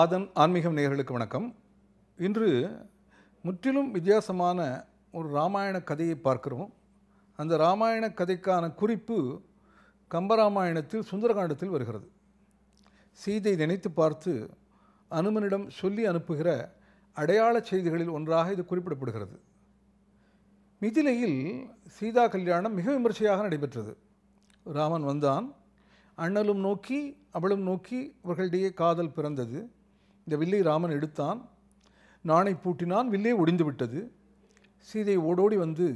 ஆதன் ஆன்மீகம் நேயர்களுக்கு வணக்கம் இன்று முற்றிலும் வித்தியாசமான ஒரு ராமாயண கதையை பார்க்கிறோம் அந்த ராமாயண கதைக்கான குறிப்பு கம்பராமாயணத்தில் சுந்தரகாண்டத்தில் வருகிறது சீதை நினைத்து பார்த்து அனுமனிடம் சொல்லி அனுப்புகிற அடையாள செய்திகளில் ஒன்றாக இது குறிப்பிடப்படுகிறது மிதிலையில் சீதா கல்யாணம் மிக விமர்சையாக நடைபெற்றது ராமன் வந்தான் அண்ணலும் நோக்கி அவளும் நோக்கி அவர்களிடையே காதல் பிறந்தது இந்த வில்லை ராமன் எடுத்தான் நாணை பூட்டினான் வில்லே ஒடிந்து விட்டது சீதை ஓடோடி வந்து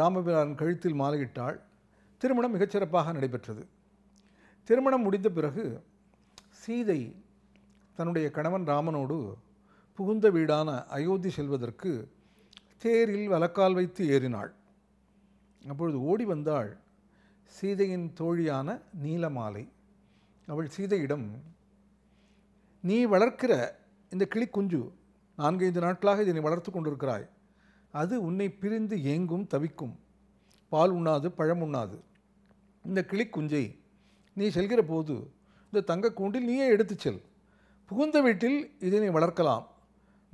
ராமபிரான் கழுத்தில் மாலையிட்டாள் திருமணம் மிகச்சிறப்பாக நடைபெற்றது திருமணம் முடிந்த பிறகு சீதை தன்னுடைய கணவன் ராமனோடு புகுந்த வீடான அயோத்தி செல்வதற்கு தேரில் வலக்கால் வைத்து ஏறினாள் அப்பொழுது ஓடி வந்தாள் சீதையின் தோழியான நீலமாலை அவள் சீதையிடம் நீ வளர்க்கிற இந்த கிளிக்குஞ்சு நான்கைந்து நாட்களாக இதனை வளர்த்து கொண்டிருக்கிறாய் அது உன்னை பிரிந்து ஏங்கும் தவிக்கும் பால் உண்ணாது பழம் உண்ணாது இந்த கிளிக்குஞ்சை நீ செல்கிற போது இந்த தங்கக்கூண்டில் நீயே எடுத்து செல் புகுந்த வீட்டில் இதனை வளர்க்கலாம்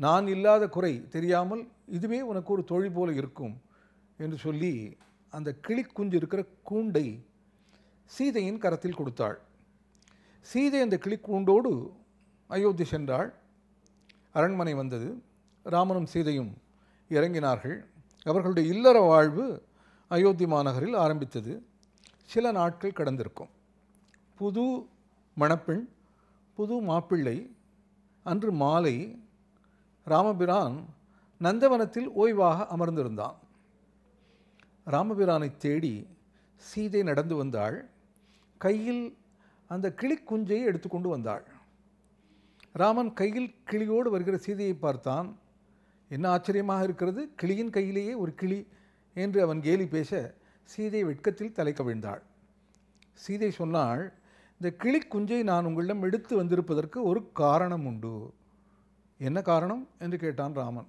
நான் இல்லாத குறை தெரியாமல் இதுவே உனக்கு ஒரு தொழில் போல இருக்கும் என்று சொல்லி அந்த கிளிக்குஞ்சு இருக்கிற கூண்டை சீதையின் கரத்தில் கொடுத்தாள் சீதை அந்த கிளிக்கூண்டோடு அயோத்தி சென்றாள் அரண்மனை வந்தது ராமனும் சீதையும் இறங்கினார்கள் அவர்களுடைய இல்லற வாழ்வு அயோத்தி மாநகரில் ஆரம்பித்தது சில நாட்கள் கடந்திருக்கும் புது மணப்பெண் புது மாப்பிள்ளை அன்று மாலை ராமபிரான் நந்தவனத்தில் ஓய்வாக அமர்ந்திருந்தான் ராமபிரானை தேடி சீதை நடந்து வந்தாள் கையில் அந்த கிளிக்குஞ்சையை எடுத்துக்கொண்டு வந்தாள் ராமன் கையில் கிளியோடு வருகிற சீதையை பார்த்தான் என்ன ஆச்சரியமாக இருக்கிறது கிளியின் கையிலேயே ஒரு கிளி என்று அவன் கேலி பேச சீதை வெட்கத்தில் தலை கவிழ்ந்தாள் சீதை சொன்னாள் இந்த கிளி குஞ்சை நான் உங்களிடம் எடுத்து வந்திருப்பதற்கு ஒரு காரணம் உண்டு என்ன காரணம் என்று கேட்டான் ராமன்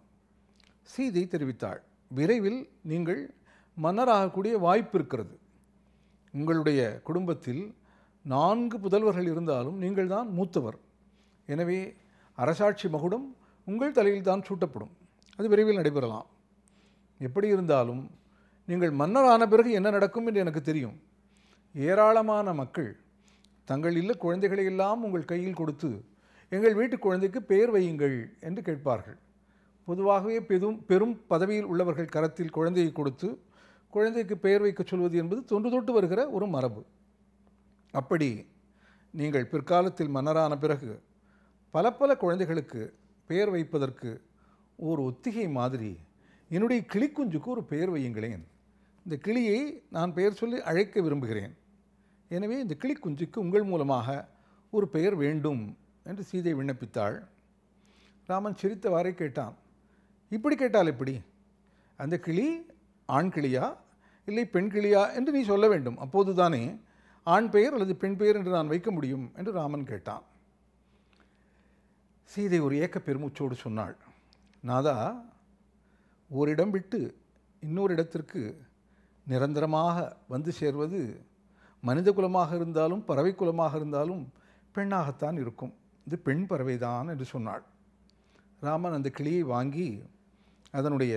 சீதை தெரிவித்தாள் விரைவில் நீங்கள் மன்னராகக்கூடிய வாய்ப்பு இருக்கிறது உங்களுடைய குடும்பத்தில் நான்கு புதல்வர்கள் இருந்தாலும் நீங்கள் தான் மூத்தவர் எனவே அரசாட்சி மகுடம் உங்கள் தலையில் தான் சூட்டப்படும் அது விரைவில் நடைபெறலாம் எப்படி இருந்தாலும் நீங்கள் மன்னரான பிறகு என்ன நடக்கும் என்று எனக்கு தெரியும் ஏராளமான மக்கள் தங்கள் இல்ல குழந்தைகளை எல்லாம் உங்கள் கையில் கொடுத்து எங்கள் வீட்டு குழந்தைக்கு பெயர் வையுங்கள் என்று கேட்பார்கள் பொதுவாகவே பெரும் பெரும் பதவியில் உள்ளவர்கள் கரத்தில் குழந்தையை கொடுத்து குழந்தைக்கு பெயர் வைக்க சொல்வது என்பது தொன்று தொட்டு வருகிற ஒரு மரபு அப்படி நீங்கள் பிற்காலத்தில் மன்னரான பிறகு பல பல குழந்தைகளுக்கு பெயர் வைப்பதற்கு ஒரு ஒத்திகை மாதிரி என்னுடைய கிளிக்குஞ்சுக்கு ஒரு பெயர் வையுங்களேன் இந்த கிளியை நான் பெயர் சொல்லி அழைக்க விரும்புகிறேன் எனவே இந்த கிளிக்குஞ்சுக்கு உங்கள் மூலமாக ஒரு பெயர் வேண்டும் என்று சீதை விண்ணப்பித்தாள் ராமன் சிரித்தவாறே கேட்டான் இப்படி கேட்டால் எப்படி அந்த கிளி ஆண் கிளியா இல்லை பெண் கிளியா என்று நீ சொல்ல வேண்டும் அப்போது தானே ஆண் பெயர் அல்லது பெண் பெயர் என்று நான் வைக்க முடியும் என்று ராமன் கேட்டான் சீதை ஒரு ஏக்க பெருமூச்சோடு சொன்னாள் நாதா ஓரிடம் விட்டு இன்னொரு இடத்திற்கு நிரந்தரமாக வந்து சேர்வது மனித குலமாக இருந்தாலும் பறவை குலமாக இருந்தாலும் பெண்ணாகத்தான் இருக்கும் இது பெண் பறவைதான் என்று சொன்னாள் ராமன் அந்த கிளியை வாங்கி அதனுடைய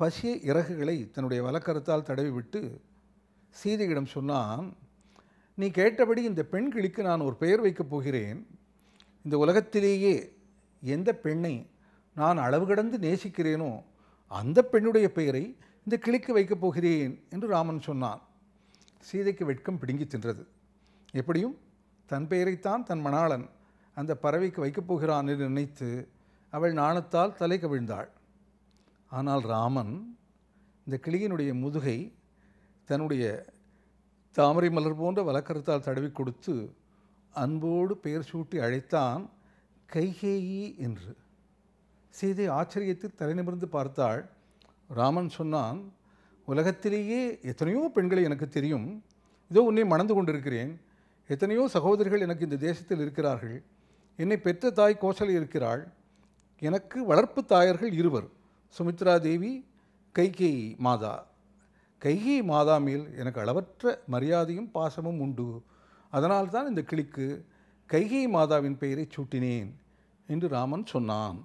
பசிய இறகுகளை தன்னுடைய வலக்கரத்தால் தடவி விட்டு சீதையிடம் சொன்னான் நீ கேட்டபடி இந்த பெண் கிளிக்கு நான் ஒரு பெயர் வைக்கப் போகிறேன் இந்த உலகத்திலேயே எந்த பெண்ணை நான் அளவு கடந்து நேசிக்கிறேனோ அந்த பெண்ணுடைய பெயரை இந்த கிளிக்கு வைக்கப் போகிறேன் என்று ராமன் சொன்னான் சீதைக்கு வெட்கம் பிடுங்கி தின்றது எப்படியும் தன் பெயரைத்தான் தன் மணாளன் அந்த பறவைக்கு வைக்கப் போகிறான் என்று நினைத்து அவள் நாணத்தால் தலை கவிழ்ந்தாள் ஆனால் ராமன் இந்த கிளியினுடைய முதுகை தன்னுடைய தாமரை மலர் போன்ற வலக்கருத்தால் தடவி கொடுத்து அன்போடு பெயர் சூட்டி அழைத்தான் கைகேயி என்று சீதை ஆச்சரியத்தில் தலை நிமிர்ந்து பார்த்தாள் ராமன் சொன்னான் உலகத்திலேயே எத்தனையோ பெண்களை எனக்கு தெரியும் இதோ உன்னை மணந்து கொண்டிருக்கிறேன் எத்தனையோ சகோதரிகள் எனக்கு இந்த தேசத்தில் இருக்கிறார்கள் என்னை பெற்ற தாய் கோசலை இருக்கிறாள் எனக்கு வளர்ப்பு தாயர்கள் இருவர் சுமித்ரா தேவி கைகேயி மாதா கைகேயி மாதா மேல் எனக்கு அளவற்ற மரியாதையும் பாசமும் உண்டு அதனால்தான் இந்த கிளிக்கு கைகை மாதாவின் பெயரை சூட்டினேன் என்று ராமன் சொன்னான்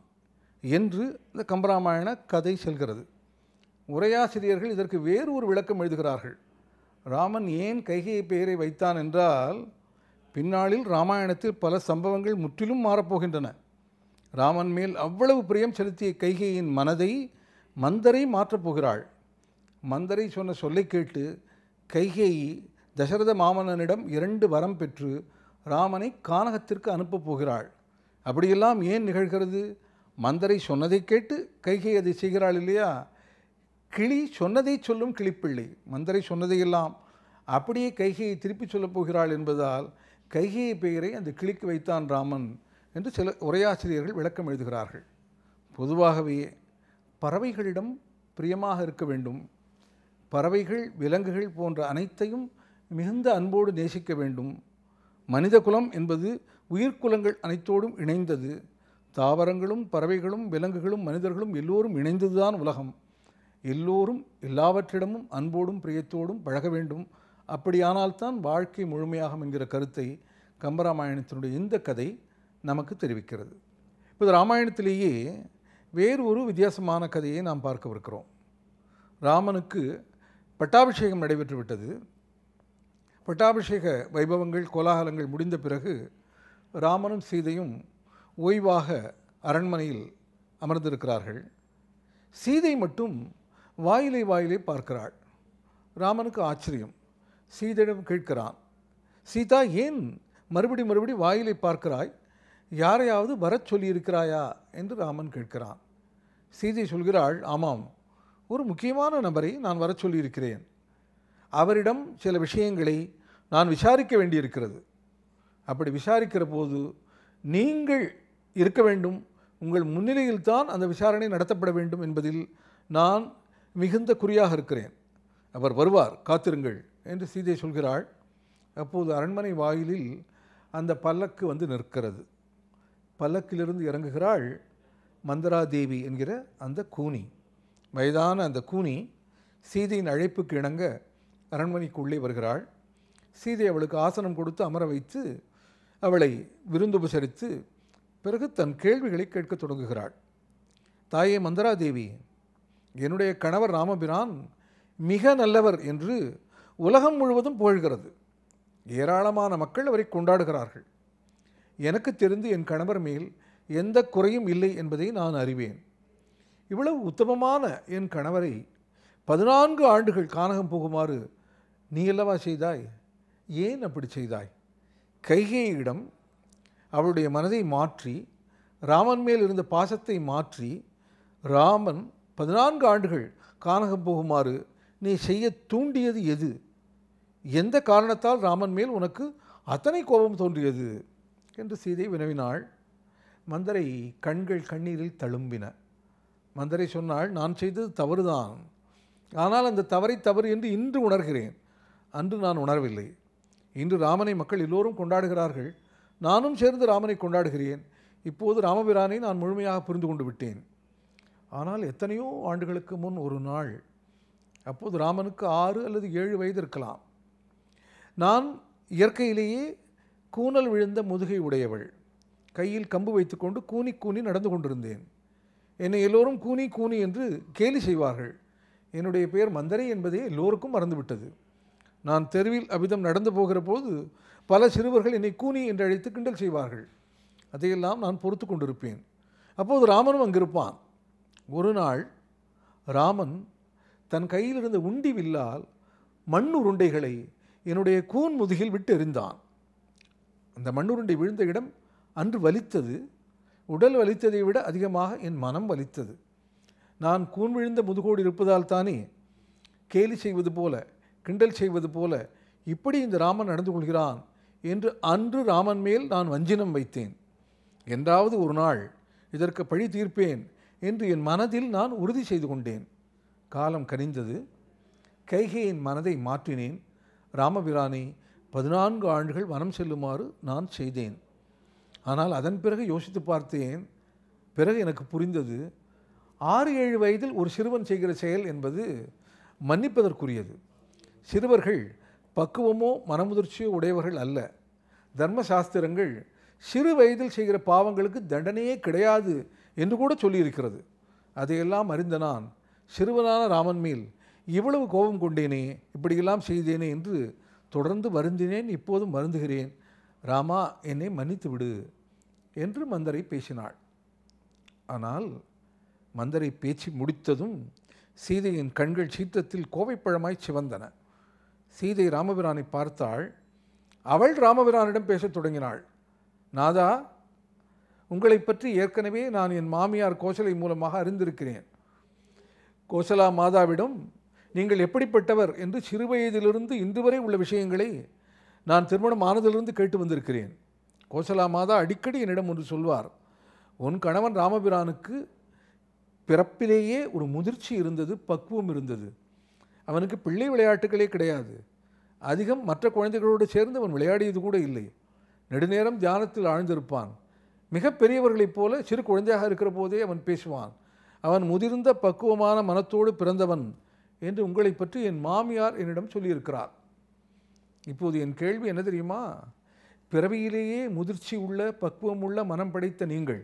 என்று இந்த கம்பராமாயண கதை செல்கிறது உரையாசிரியர்கள் இதற்கு வேறு ஒரு விளக்கம் எழுதுகிறார்கள் ராமன் ஏன் கைகையை பெயரை வைத்தான் என்றால் பின்னாளில் ராமாயணத்தில் பல சம்பவங்கள் முற்றிலும் மாறப்போகின்றன ராமன் மேல் அவ்வளவு பிரியம் செலுத்திய கைகையின் மனதை மந்தரை மாற்றப்போகிறாள் மந்தரை சொன்ன சொல்லை கேட்டு கைகேயி தசரத மாமன்னனிடம் இரண்டு வரம் பெற்று ராமனை கானகத்திற்கு அனுப்பப் போகிறாள் அப்படியெல்லாம் ஏன் நிகழ்கிறது மந்தரை சொன்னதை கேட்டு கைகை அதை செய்கிறாள் இல்லையா கிளி சொன்னதை சொல்லும் கிளிப்பிள்ளை மந்தரை சொன்னதையெல்லாம் அப்படியே கைகையை திருப்பி சொல்லப் போகிறாள் என்பதால் கைகையை பெயரை அந்த கிளிக்கு வைத்தான் ராமன் என்று சில உரையாசிரியர்கள் விளக்கம் எழுதுகிறார்கள் பொதுவாகவே பறவைகளிடம் பிரியமாக இருக்க வேண்டும் பறவைகள் விலங்குகள் போன்ற அனைத்தையும் மிகுந்த அன்போடு நேசிக்க வேண்டும் மனித குலம் என்பது உயிர்க்குலங்கள் அனைத்தோடும் இணைந்தது தாவரங்களும் பறவைகளும் விலங்குகளும் மனிதர்களும் எல்லோரும் இணைந்ததுதான் உலகம் எல்லோரும் எல்லாவற்றிடமும் அன்போடும் பிரியத்தோடும் பழக வேண்டும் அப்படியானால்தான் வாழ்க்கை முழுமையாகும் என்கிற கருத்தை கம்பராமாயணத்தினுடைய இந்த கதை நமக்கு தெரிவிக்கிறது இப்போ ராமாயணத்திலேயே வேறு ஒரு வித்தியாசமான கதையை நாம் பார்க்கவிருக்கிறோம் ராமனுக்கு பட்டாபிஷேகம் நடைபெற்று விட்டது பட்டாபிஷேக வைபவங்கள் கோலாகலங்கள் முடிந்த பிறகு ராமனும் சீதையும் ஓய்வாக அரண்மனையில் அமர்ந்திருக்கிறார்கள் சீதை மட்டும் வாயிலை வாயிலை பார்க்கிறாள் ராமனுக்கு ஆச்சரியம் சீதையிடம் கேட்கிறான் சீதா ஏன் மறுபடி மறுபடி வாயிலை பார்க்கிறாய் யாரையாவது வரச் சொல்லியிருக்கிறாயா என்று ராமன் கேட்கிறான் சீதை சொல்கிறாள் ஆமாம் ஒரு முக்கியமான நபரை நான் வரச் சொல்லியிருக்கிறேன் அவரிடம் சில விஷயங்களை நான் விசாரிக்க வேண்டியிருக்கிறது அப்படி விசாரிக்கிற போது நீங்கள் இருக்க வேண்டும் உங்கள் முன்னிலையில்தான் அந்த விசாரணை நடத்தப்பட வேண்டும் என்பதில் நான் மிகுந்த குறியாக இருக்கிறேன் அவர் வருவார் காத்திருங்கள் என்று சீதை சொல்கிறாள் அப்போது அரண்மனை வாயிலில் அந்த பல்லக்கு வந்து நிற்கிறது பல்லக்கிலிருந்து இறங்குகிறாள் மந்தராதேவி என்கிற அந்த கூனி வயதான அந்த கூனி சீதையின் அழைப்புக்கு இணங்க அரண்மனைக்குள்ளே வருகிறாள் சீதை அவளுக்கு ஆசனம் கொடுத்து அமர வைத்து அவளை விருந்துபசரித்து பிறகு தன் கேள்விகளை கேட்கத் தொடங்குகிறாள் தாயே மந்தராதேவி என்னுடைய கணவர் ராமபிரான் மிக நல்லவர் என்று உலகம் முழுவதும் புகழ்கிறது ஏராளமான மக்கள் அவரை கொண்டாடுகிறார்கள் எனக்கு தெரிந்து என் கணவர் மேல் எந்த குறையும் இல்லை என்பதை நான் அறிவேன் இவ்வளவு உத்தமமான என் கணவரை பதினான்கு ஆண்டுகள் கானகம் போகுமாறு நீ அல்லவா செய்தாய் ஏன் அப்படி செய்தாய் கைகேயிடம் அவளுடைய மனதை மாற்றி ராமன் மேல் இருந்த பாசத்தை மாற்றி ராமன் பதினான்கு ஆண்டுகள் கானகம் போகுமாறு நீ செய்ய தூண்டியது எது எந்த காரணத்தால் ராமன் மேல் உனக்கு அத்தனை கோபம் தோன்றியது என்று சீதை வினவினாள் மந்தரை கண்கள் கண்ணீரில் தழும்பின மந்தரை சொன்னாள் நான் செய்தது தவறுதான் ஆனால் அந்த தவறை தவறு என்று இன்று உணர்கிறேன் அன்று நான் உணரவில்லை இன்று ராமனை மக்கள் எல்லோரும் கொண்டாடுகிறார்கள் நானும் சேர்ந்து ராமனை கொண்டாடுகிறேன் இப்போது ராமபிரானை நான் முழுமையாக புரிந்து கொண்டு விட்டேன் ஆனால் எத்தனையோ ஆண்டுகளுக்கு முன் ஒரு நாள் அப்போது ராமனுக்கு ஆறு அல்லது ஏழு வயது இருக்கலாம் நான் இயற்கையிலேயே கூனல் விழுந்த முதுகை உடையவள் கையில் கம்பு வைத்துக்கொண்டு கூனி கூனி நடந்து கொண்டிருந்தேன் என்னை எல்லோரும் கூனி கூனி என்று கேலி செய்வார்கள் என்னுடைய பெயர் மந்தரை என்பதே எல்லோருக்கும் மறந்துவிட்டது நான் தெருவில் அபிதம் நடந்து போகிற போது பல சிறுவர்கள் என்னை கூனி என்று அழைத்து கிண்டல் செய்வார்கள் அதையெல்லாம் நான் பொறுத்து கொண்டிருப்பேன் அப்போது ராமனும் அங்கிருப்பான் ஒரு நாள் ராமன் தன் கையில் இருந்த உண்டி வில்லால் மண்ணுருண்டைகளை என்னுடைய கூன் முதுகில் விட்டு எறிந்தான் அந்த மண்ணுருண்டை விழுந்த இடம் அன்று வலித்தது உடல் வலித்ததை விட அதிகமாக என் மனம் வலித்தது நான் கூன் விழுந்த முதுகோடு இருப்பதால் தானே கேலி செய்வது போல கிண்டல் செய்வது போல இப்படி இந்த ராமன் நடந்து கொள்கிறான் என்று அன்று ராமன் மேல் நான் வஞ்சினம் வைத்தேன் என்றாவது ஒரு நாள் இதற்கு பழி தீர்ப்பேன் என்று என் மனதில் நான் உறுதி செய்து கொண்டேன் காலம் கனிந்தது கைகையின் மனதை மாற்றினேன் ராமபிரானை பதினான்கு ஆண்டுகள் வனம் செல்லுமாறு நான் செய்தேன் ஆனால் அதன் பிறகு யோசித்து பார்த்தேன் பிறகு எனக்கு புரிந்தது ஆறு ஏழு வயதில் ஒரு சிறுவன் செய்கிற செயல் என்பது மன்னிப்பதற்குரியது சிறுவர்கள் பக்குவமோ மனமுதிர்ச்சியோ உடையவர்கள் அல்ல தர்மசாஸ்திரங்கள் சிறு வயதில் செய்கிற பாவங்களுக்கு தண்டனையே கிடையாது என்று கூட சொல்லியிருக்கிறது அதையெல்லாம் அறிந்த நான் சிறுவனான ராமன் மேல் இவ்வளவு கோபம் கொண்டேனே இப்படியெல்லாம் செய்தேனே என்று தொடர்ந்து வருந்தினேன் இப்போதும் வருந்துகிறேன் ராமா என்னை மன்னித்து விடு என்று மந்தரை பேசினாள் ஆனால் மந்தரை பேச்சு முடித்ததும் சீதையின் கண்கள் சீத்தத்தில் கோவைப்பழமாய் சிவந்தன சீதை ராமபிரானை பார்த்தாள் அவள் ராமபிரானிடம் பேசத் தொடங்கினாள் நாதா உங்களை பற்றி ஏற்கனவே நான் என் மாமியார் கோசலை மூலமாக அறிந்திருக்கிறேன் கோசலா மாதாவிடம் நீங்கள் எப்படிப்பட்டவர் என்று சிறுவயதிலிருந்து இன்று வரை உள்ள விஷயங்களை நான் திருமணம் ஆனதிலிருந்து கேட்டு வந்திருக்கிறேன் கோசலா மாதா அடிக்கடி என்னிடம் ஒன்று சொல்வார் உன் கணவன் ராமபிரானுக்கு பிறப்பிலேயே ஒரு முதிர்ச்சி இருந்தது பக்குவம் இருந்தது அவனுக்கு பிள்ளை விளையாட்டுகளே கிடையாது அதிகம் மற்ற குழந்தைகளோடு சேர்ந்து அவன் விளையாடியது கூட இல்லை நெடுநேரம் தியானத்தில் ஆழ்ந்திருப்பான் மிக பெரியவர்களைப் போல சிறு குழந்தையாக இருக்கிற போதே அவன் பேசுவான் அவன் முதிர்ந்த பக்குவமான மனத்தோடு பிறந்தவன் என்று உங்களை பற்றி என் மாமியார் என்னிடம் சொல்லியிருக்கிறார் இப்போது என் கேள்வி என்ன தெரியுமா பிறவியிலேயே முதிர்ச்சி உள்ள பக்குவம் உள்ள மனம் படைத்த நீங்கள்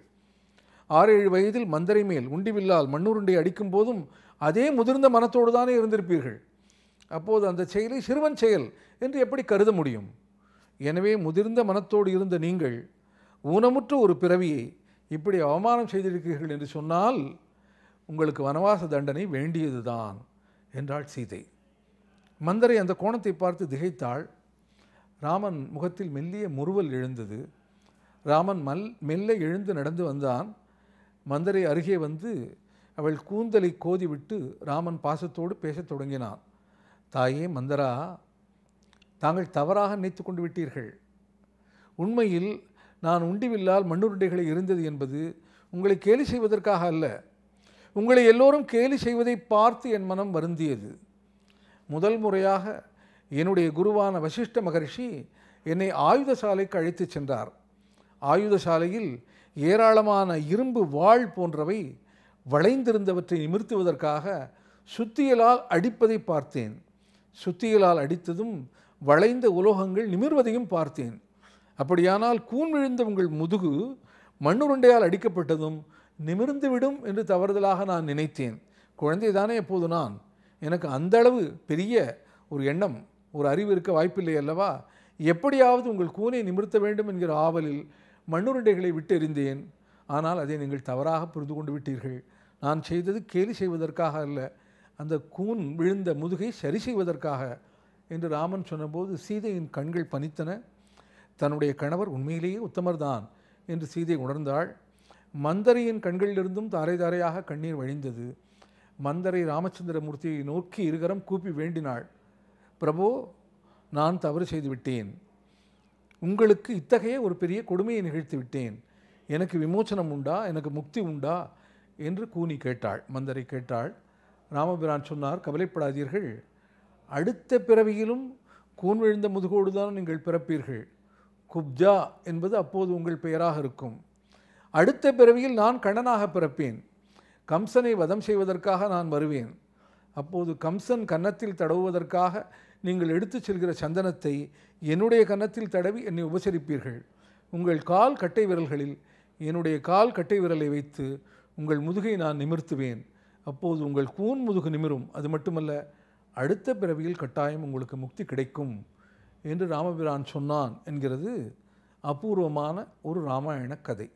ஆறு ஏழு வயதில் மந்தரை மேல் உண்டிவில்லால் மண்ணுருண்டை அடிக்கும் போதும் அதே முதிர்ந்த மனத்தோடு தானே இருந்திருப்பீர்கள் அப்போது அந்த செயலை சிறுவன் செயல் என்று எப்படி கருத முடியும் எனவே முதிர்ந்த மனத்தோடு இருந்த நீங்கள் ஊனமுற்ற ஒரு பிறவியை இப்படி அவமானம் செய்திருக்கிறீர்கள் என்று சொன்னால் உங்களுக்கு வனவாச தண்டனை வேண்டியதுதான் என்றாள் சீதை மந்தரை அந்த கோணத்தை பார்த்து திகைத்தாள் ராமன் முகத்தில் மெல்லிய முறுவல் எழுந்தது ராமன் மல் மெல்ல எழுந்து நடந்து வந்தான் மந்தரை அருகே வந்து அவள் கூந்தலை கோதிவிட்டு ராமன் பாசத்தோடு பேசத் தொடங்கினான் தாயே மந்தரா தாங்கள் தவறாக நினைத்து கொண்டு விட்டீர்கள் உண்மையில் நான் உண்டிவில்லால் மண்ணுருண்டைகளை இருந்தது என்பது உங்களை கேலி செய்வதற்காக அல்ல உங்களை எல்லோரும் கேலி செய்வதை பார்த்து என் மனம் வருந்தியது முதல் முறையாக என்னுடைய குருவான வசிஷ்ட மகரிஷி என்னை ஆயுதசாலைக்கு அழைத்து சென்றார் ஆயுதசாலையில் ஏராளமான இரும்பு வாழ் போன்றவை வளைந்திருந்தவற்றை நிமிர்த்துவதற்காக சுத்தியலால் அடிப்பதை பார்த்தேன் சுத்தியலால் அடித்ததும் வளைந்த உலோகங்கள் நிமிர்வதையும் பார்த்தேன் அப்படியானால் கூன் விழுந்த உங்கள் முதுகு மண்ணுருண்டையால் அடிக்கப்பட்டதும் நிமிர்ந்துவிடும் என்று தவறுதலாக நான் நினைத்தேன் குழந்தை தானே எப்போது நான் எனக்கு அந்த அளவு பெரிய ஒரு எண்ணம் ஒரு அறிவு இருக்க வாய்ப்பில்லை அல்லவா எப்படியாவது உங்கள் கூனை நிமிர்த்த வேண்டும் என்கிற ஆவலில் மண்ணுருண்டைகளை விட்டெறிந்தேன் ஆனால் அதை நீங்கள் தவறாக புரிந்து கொண்டு விட்டீர்கள் நான் செய்தது கேலி செய்வதற்காக அல்ல அந்த கூன் விழுந்த முதுகை சரி செய்வதற்காக என்று ராமன் சொன்னபோது சீதையின் கண்கள் பனித்தன தன்னுடைய கணவர் உண்மையிலேயே உத்தமர்தான் என்று சீதை உணர்ந்தாள் மந்தரையின் கண்களிலிருந்தும் தாரை தாரையாக கண்ணீர் வழிந்தது மந்தரை ராமச்சந்திரமூர்த்தியை நோக்கி இருகரம் கூப்பி வேண்டினாள் பிரபோ நான் தவறு செய்துவிட்டேன் உங்களுக்கு இத்தகைய ஒரு பெரிய கொடுமையை நிகழ்த்தி விட்டேன் எனக்கு விமோச்சனம் உண்டா எனக்கு முக்தி உண்டா என்று கூனி கேட்டாள் மந்தரை கேட்டாள் ராமபிரான் சொன்னார் கவலைப்படாதீர்கள் அடுத்த பிறவியிலும் கூன் விழுந்த முதுகோடு தான் நீங்கள் பிறப்பீர்கள் குப்ஜா என்பது அப்போது உங்கள் பெயராக இருக்கும் அடுத்த பிறவியில் நான் கண்ணனாக பிறப்பேன் கம்சனை வதம் செய்வதற்காக நான் வருவேன் அப்போது கம்சன் கன்னத்தில் தடவுவதற்காக நீங்கள் எடுத்து செல்கிற சந்தனத்தை என்னுடைய கன்னத்தில் தடவி என்னை உபசரிப்பீர்கள் உங்கள் கால் கட்டை விரல்களில் என்னுடைய கால் கட்டை விரலை வைத்து உங்கள் முதுகை நான் நிமிர்த்துவேன் அப்போது உங்கள் கூன் முதுகு நிமிரும் அது மட்டுமல்ல அடுத்த பிறவியில் கட்டாயம் உங்களுக்கு முக்தி கிடைக்கும் என்று ராமபிரான் சொன்னான் என்கிறது அபூர்வமான ஒரு ராமாயண கதை